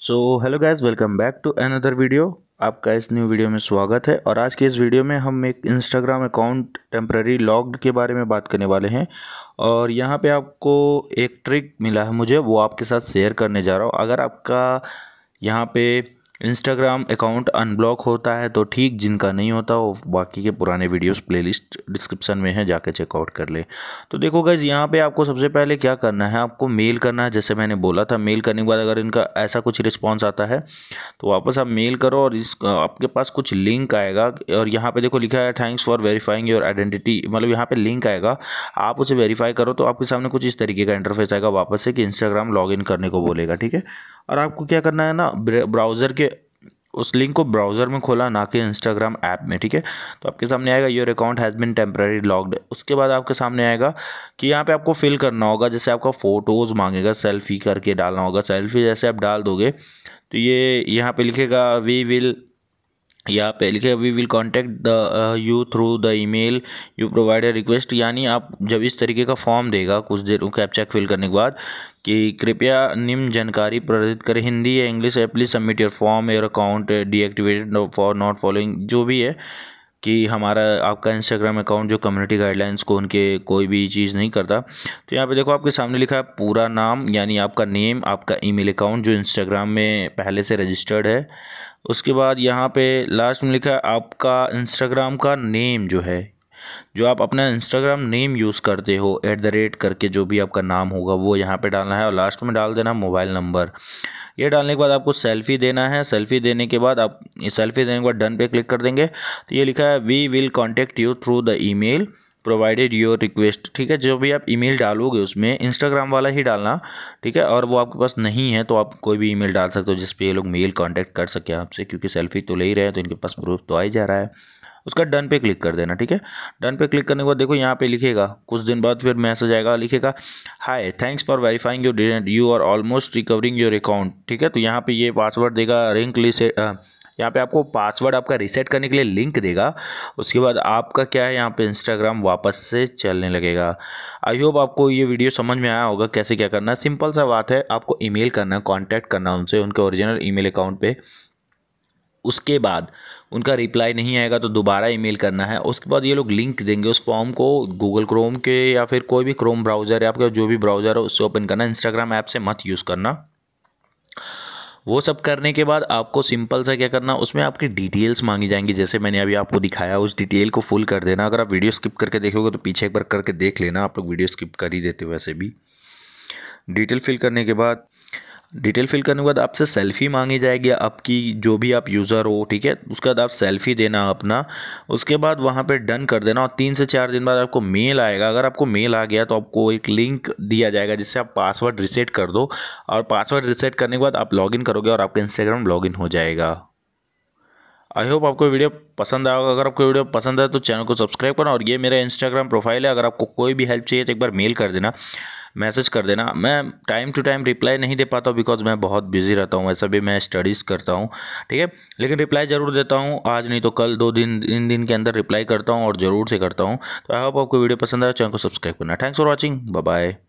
so hello guys welcome back to another video आपका इस new video में स्वागत है और आज के इस वीडियो में हम एक इंस्टाग्राम अकाउंट टेम्प्ररी लॉग्ड के बारे में बात करने वाले हैं और यहाँ पे आपको एक ट्रिक मिला है मुझे वो आपके साथ शेयर करने जा रहा हूँ अगर आपका यहाँ पे इंस्टाग्राम अकाउंट अनब्लॉक होता है तो ठीक जिनका नहीं होता वो बाकी के पुराने वीडियोस प्लेलिस्ट डिस्क्रिप्शन में है जाके चेकआउट कर ले तो देखो गैज़ यहाँ पे आपको सबसे पहले क्या करना है आपको मेल करना है जैसे मैंने बोला था मेल करने के बाद अगर इनका ऐसा कुछ रिस्पॉन्स आता है तो वापस आप मेल करो और इस आपके पास कुछ लिंक आएगा और यहाँ पर देखो लिखा है thanks for verifying your identity मतलब यहाँ पर लिंक आएगा आप उसे वेरीफाई करो तो आपके सामने कुछ इस तरीके का इंटरफेस आएगा वापस से कि इंस्टाग्राम लॉग करने को बोलेगा ठीक है और आपको क्या करना है ना ब्राउज़र के उस लिंक को ब्राउज़र में खोला ना कि इंस्टाग्राम ऐप में ठीक है तो आपके सामने आएगा your account has been temporary logged उसके बाद आपके सामने आएगा कि यहाँ पे आपको फिल करना होगा जैसे आपका फ़ोटोज़ मांगेगा सेल्फ़ी करके डालना होगा सेल्फ़ी जैसे आप डाल दोगे तो ये यहाँ पे लिखेगा वी विल या पे लिखे we will contact the you through the email you provide request यानी आप जब इस तरीके का फॉर्म देगा कुछ देर कैप्चा फिल करने के बाद कि कृपया निम्न जानकारी प्रदर्शित करें हिंदी या इंग्लिश है please submit your form your account deactivated for not following जो भी है कि हमारा आपका इंस्टाग्राम अकाउंट जो कम्युनिटी गाइडलाइंस को उनके कोई भी चीज़ नहीं करता तो यहाँ पे देखो आपके सामने लिखा है पूरा नाम यानी आपका नेम आपका ईमेल अकाउंट जो इंस्टाग्राम में पहले से रजिस्टर्ड है उसके बाद यहाँ पे लास्ट में लिखा है आपका इंस्टाग्राम का नेम जो है जो आप अपना इंस्टाग्राम नेम यूज़ करते हो एट द रेट करके जो भी आपका नाम होगा वो यहाँ पे डालना है और लास्ट में डाल देना मोबाइल नंबर ये डालने के बाद आपको सेल्फ़ी देना है सेल्फ़ी देने के बाद आप सेल्फ़ी देने के बाद डन पे क्लिक कर देंगे तो ये लिखा है we will contact you through the e provided your request ठीक है जो भी आप ईमेल डालोगे उसमें इंस्टाग्राम वाला ही डालना ठीक है और वो आपके पास नहीं है तो आप कोई भी ईमेल डाल सकते हो जिस पे ये लोग मेल कांटेक्ट कर सके आपसे क्योंकि सेल्फी तो ले ही रहे हैं तो इनके पास प्रूफ तो आ ही जा रहा है उसका डन पे क्लिक कर देना ठीक है डन पे क्लिक करने के बाद देखो यहाँ पे लिखेगा कुछ दिन बाद फिर मैसेज आएगा लिखेगा hi thanks for verifying your you are almost recovering your account ठीक है तो यहाँ पे ये पासवर्ड देगा रिंक लिस्ट यहाँ पे आपको पासवर्ड आपका रीसेट करने के लिए लिंक देगा उसके बाद आपका क्या है यहाँ पे इंस्टाग्राम वापस से चलने लगेगा आई होप आपको ये वीडियो समझ में आया होगा कैसे क्या करना सिंपल सा बात है आपको ईमेल करना कॉन्टैक्ट करना उनसे उनके ओरिजिनल ईमेल अकाउंट पे उसके बाद उनका रिप्लाई नहीं आएगा तो दोबारा ईमेल करना है उसके बाद ये लोग लिंक देंगे उस फॉर्म को गूगल क्रोम के या फिर कोई भी क्रोम ब्राउज़र या आपका जो भी ब्राउज़र है उससे ओपन करना इंस्टाग्राम ऐप से मत यूज़ करना वो सब करने के बाद आपको सिंपल सा क्या करना उसमें आपकी डिटेल्स मांगी जाएंगी जैसे मैंने अभी आपको दिखाया उस डिटेल को फुल कर देना अगर आप वीडियो स्किप करके देखोगे तो पीछे एक बार करके देख लेना आप लोग वीडियो स्किप कर ही देते वैसे भी डिटेल फिल करने के बाद डिटेल फिल करने के बाद आपसे सेल्फ़ी मांगी जाएगी आपकी जो भी आप यूज़र हो ठीक है उसके बाद आप सेल्फ़ी देना अपना उसके बाद वहाँ पे डन कर देना और तीन से चार दिन बाद आपको मेल आएगा अगर आपको मेल आ गया तो आपको एक लिंक दिया जाएगा जिससे आप पासवर्ड रिसेट कर दो और पासवर्ड रिसेट करने के बाद आप लॉगिन करोगे और आपका इंस्टाग्राम लॉगिन हो जाएगा आई होप आपको वीडियो पसंद आएगा अगर आपको वीडियो पसंद आए तो चैनल को सब्सक्राइब करना और ये मेरा इंस्टाग्राम प्रोफाइल है अगर आपको कोई भी हेल्प चाहिए तो एक बार मेल कर देना मैसेज कर देना मैं टाइम टू टाइम रिप्लाई नहीं दे पाता हूँ बिकॉज मैं बहुत बिजी रहता हूँ वैसे भी मैं स्टडीज़ करता हूँ ठीक है लेकिन रिप्लाई ज़रूर देता हूँ आज नहीं तो कल दो दिन तीन दिन के अंदर रिप्लाई करता हूँ और ज़रूर से करता हूँ तो आई होप आपको वीडियो पसंद आया चैनल को सब्सक्राइब करना थैंक्स फॉर वॉचिंग बाय